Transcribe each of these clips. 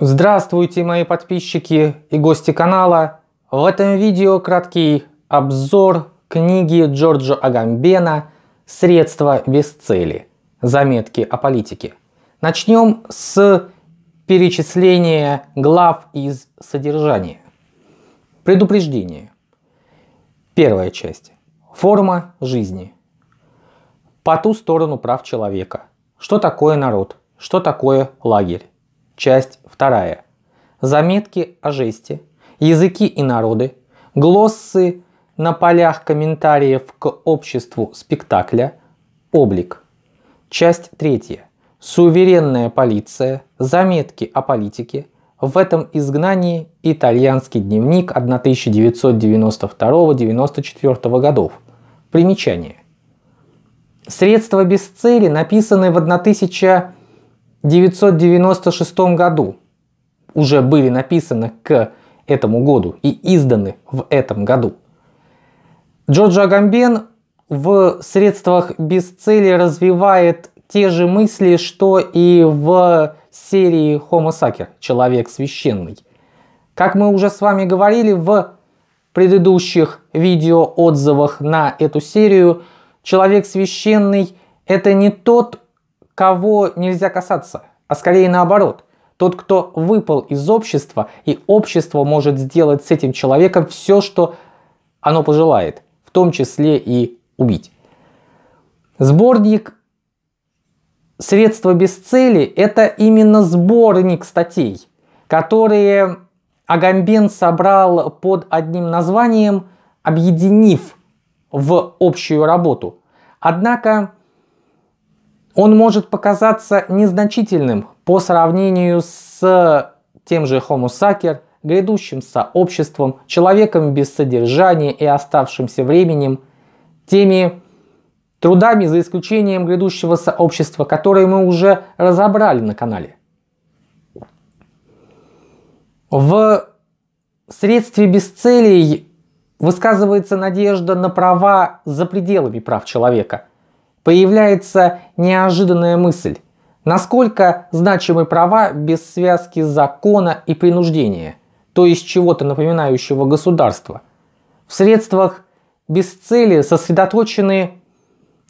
Здравствуйте, мои подписчики и гости канала. В этом видео краткий обзор книги Джорджа Агамбена «Средства без цели. Заметки о политике». Начнем с перечисления глав из содержания. Предупреждение. Первая часть. Форма жизни. По ту сторону прав человека. Что такое народ? Что такое лагерь? часть 2. Заметки о жесте, языки и народы, глоссы на полях комментариев к обществу спектакля, облик. Часть 3. Суверенная полиция, заметки о политике, в этом изгнании итальянский дневник 1992-94 годов. Примечание. Средства без цели написаны в 1000 1996 году уже были написаны к этому году и изданы в этом году. Джорджа Агамбен в средствах без цели развивает те же мысли, что и в серии Homo Sacer «Человек священный». Как мы уже с вами говорили в предыдущих видео отзывах на эту серию, «Человек священный» — это не тот кого нельзя касаться, а скорее наоборот. Тот, кто выпал из общества, и общество может сделать с этим человеком все, что оно пожелает, в том числе и убить. Сборник «Средства без цели» — это именно сборник статей, которые Агамбен собрал под одним названием, объединив в общую работу. Однако он может показаться незначительным по сравнению с тем же Homo sacer, грядущим сообществом, человеком без содержания и оставшимся временем, теми трудами, за исключением грядущего сообщества, которые мы уже разобрали на канале. В средстве без целей высказывается надежда на права за пределами прав человека – появляется неожиданная мысль. Насколько значимы права без связки закона и принуждения, то есть чего-то напоминающего государство? В средствах без цели сосредоточены,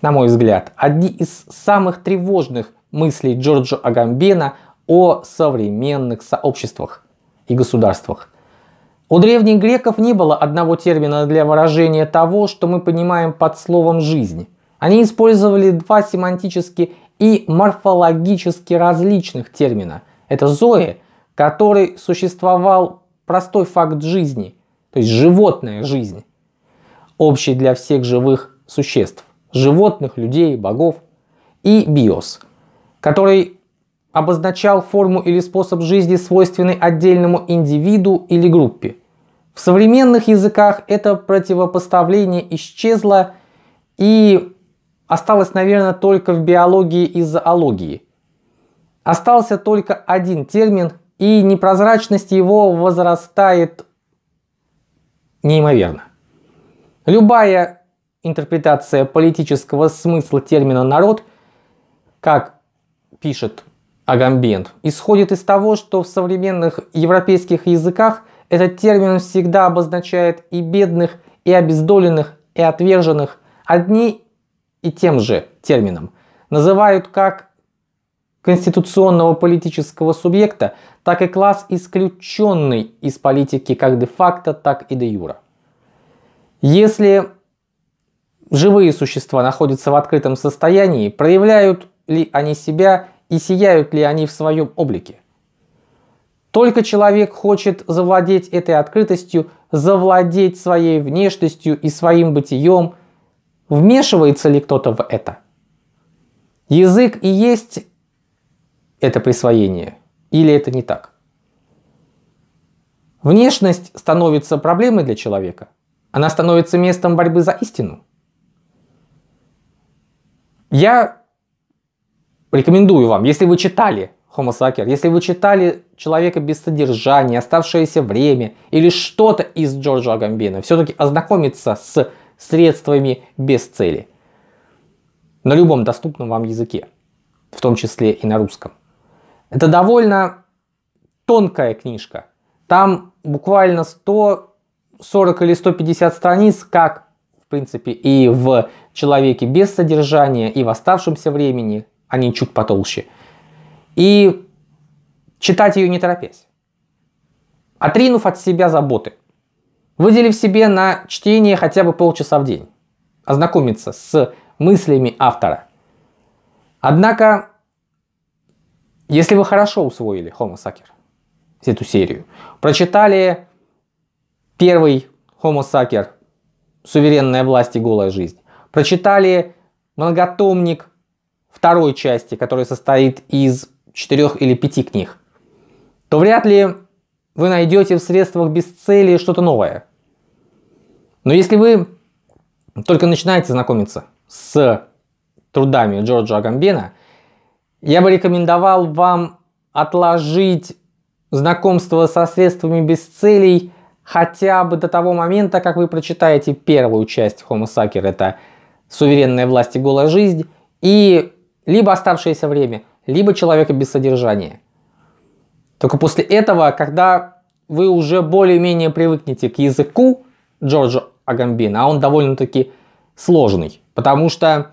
на мой взгляд, одни из самых тревожных мыслей Джорджа Агамбена о современных сообществах и государствах. У древних греков не было одного термина для выражения того, что мы понимаем под словом «жизнь». Они использовали два семантически и морфологически различных термина. Это зои, который существовал простой факт жизни, то есть животная жизнь, общий для всех живых существ, животных, людей, богов, и биос, который обозначал форму или способ жизни, свойственный отдельному индивиду или группе. В современных языках это противопоставление исчезло и осталось, наверное, только в биологии и зоологии. Остался только один термин, и непрозрачность его возрастает неимоверно. Любая интерпретация политического смысла термина «народ», как пишет Агамбент, исходит из того, что в современных европейских языках этот термин всегда обозначает и бедных, и обездоленных, и отверженных. Одни и тем же термином называют как конституционного политического субъекта, так и класс, исключенный из политики как де-факто, так и де-юра. Если живые существа находятся в открытом состоянии, проявляют ли они себя и сияют ли они в своем облике? Только человек хочет завладеть этой открытостью, завладеть своей внешностью и своим бытием, Вмешивается ли кто-то в это? Язык и есть это присвоение? Или это не так? Внешность становится проблемой для человека? Она становится местом борьбы за истину? Я рекомендую вам, если вы читали Homo Sacer, если вы читали «Человека без содержания», «Оставшееся время» или что-то из Джорджа Агамбина, все-таки ознакомиться с средствами, без цели. На любом доступном вам языке, в том числе и на русском. Это довольно тонкая книжка. Там буквально 140 или 150 страниц, как в принципе, и в «Человеке без содержания», и в «Оставшемся времени», они чуть потолще. И читать ее не торопясь, отринув от себя заботы – выделив себе на чтение хотя бы полчаса в день, ознакомиться с мыслями автора. Однако, если вы хорошо усвоили Homo Sacer, эту серию, прочитали первый Homo Sacer «Суверенная власть и голая жизнь», прочитали многотомник второй части, который состоит из четырех или пяти книг, то вряд ли вы найдете в средствах бесцелия что-то новое. Но если вы только начинаете знакомиться с трудами Джорджа Агамбена, я бы рекомендовал вам отложить знакомство со средствами без целей хотя бы до того момента, как вы прочитаете первую часть Homo Sacer, это «Суверенная власть и голая жизнь», и либо «Оставшееся время», либо «Человека без содержания». Только после этого, когда вы уже более-менее привыкнете к языку Джорджа Агамбин, а он довольно-таки сложный, потому что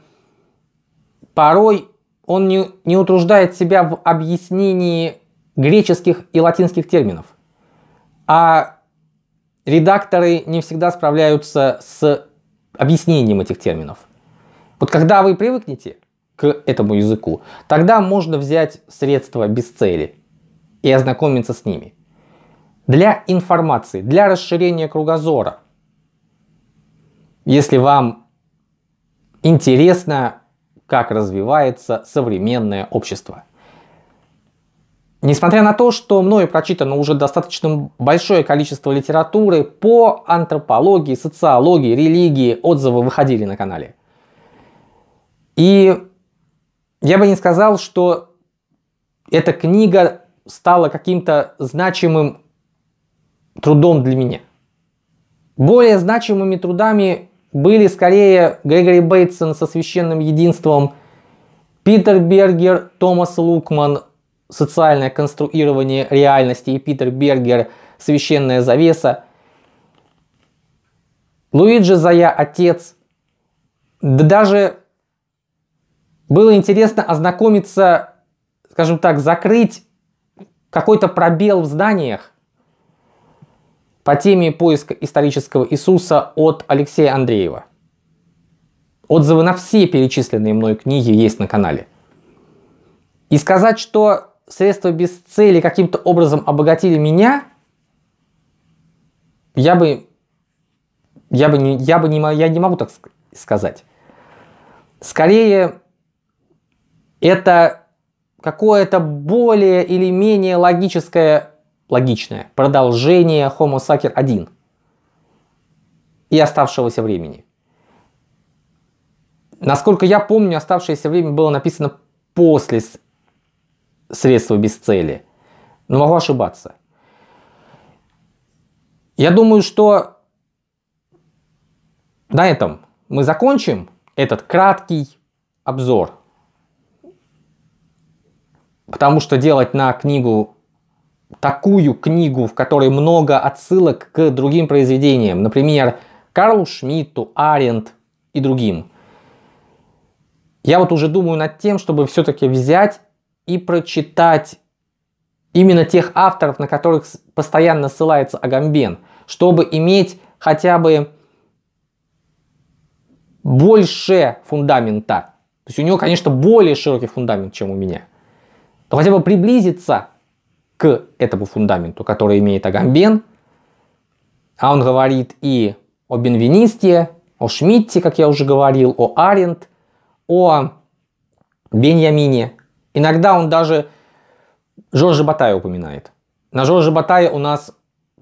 порой он не, не утруждает себя в объяснении греческих и латинских терминов, а редакторы не всегда справляются с объяснением этих терминов. Вот когда вы привыкнете к этому языку, тогда можно взять средства без цели и ознакомиться с ними. Для информации, для расширения кругозора – если вам интересно, как развивается современное общество. Несмотря на то, что мною прочитано уже достаточно большое количество литературы по антропологии, социологии, религии, отзывы выходили на канале. И я бы не сказал, что эта книга стала каким-то значимым трудом для меня. Более значимыми трудами были скорее Грегори Бейтсон со священным единством, Питер Бергер, Томас Лукман, социальное конструирование реальности и Питер Бергер, священная завеса, Луиджи Зая, отец. Да даже было интересно ознакомиться, скажем так, закрыть какой-то пробел в зданиях, по теме поиска исторического Иисуса от Алексея Андреева. Отзывы на все перечисленные мной книги есть на канале. И сказать, что средства без цели каким-то образом обогатили меня, я бы, я бы, не, я бы не, я не могу так сказать. Скорее, это какое-то более или менее логическое логичное продолжение Homo Sacer 1 и оставшегося времени. Насколько я помню, оставшееся время было написано после средства без цели. Но могу ошибаться. Я думаю, что на этом мы закончим этот краткий обзор. Потому что делать на книгу такую книгу, в которой много отсылок к другим произведениям, например, Карлу Шмидту, Аренд и другим. Я вот уже думаю над тем, чтобы все-таки взять и прочитать именно тех авторов, на которых постоянно ссылается Агамбен, чтобы иметь хотя бы больше фундамента. То есть у него, конечно, более широкий фундамент, чем у меня. Но хотя бы приблизиться к этому фундаменту, который имеет Агамбен. А он говорит и о Бенвинисте, о Шмидте, как я уже говорил, о Аренд, о Беньямине. Иногда он даже Жоржа Батая упоминает. На Жоржа Батая у нас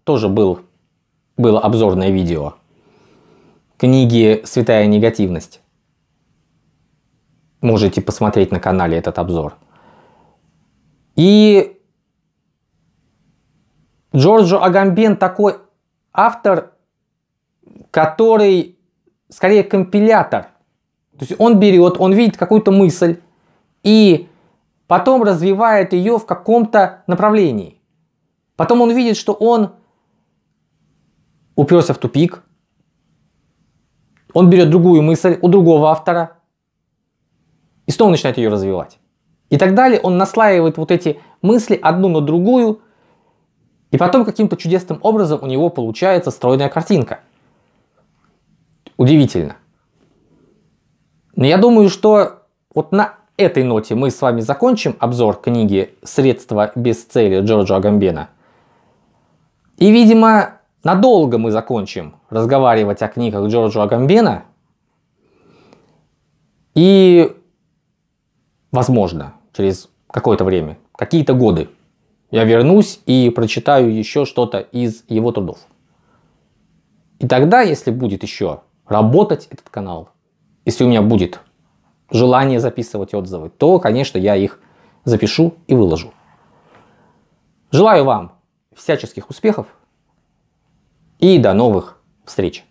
тоже был, было обзорное видео книги «Святая негативность». Можете посмотреть на канале этот обзор. И Джорджо Агамбен такой автор, который скорее компилятор. То есть он берет, он видит какую-то мысль и потом развивает ее в каком-то направлении. Потом он видит, что он уперся в тупик. Он берет другую мысль у другого автора и снова начинает ее развивать. И так далее он наслаивает вот эти мысли одну на другую – и потом каким-то чудесным образом у него получается стройная картинка. Удивительно. Но я думаю, что вот на этой ноте мы с вами закончим обзор книги «Средства без цели» Джорджа Агамбена. И, видимо, надолго мы закончим разговаривать о книгах Джорджа Агамбена. И, возможно, через какое-то время, какие-то годы я вернусь и прочитаю еще что-то из его трудов. И тогда, если будет еще работать этот канал, если у меня будет желание записывать отзывы, то, конечно, я их запишу и выложу. Желаю вам всяческих успехов и до новых встреч!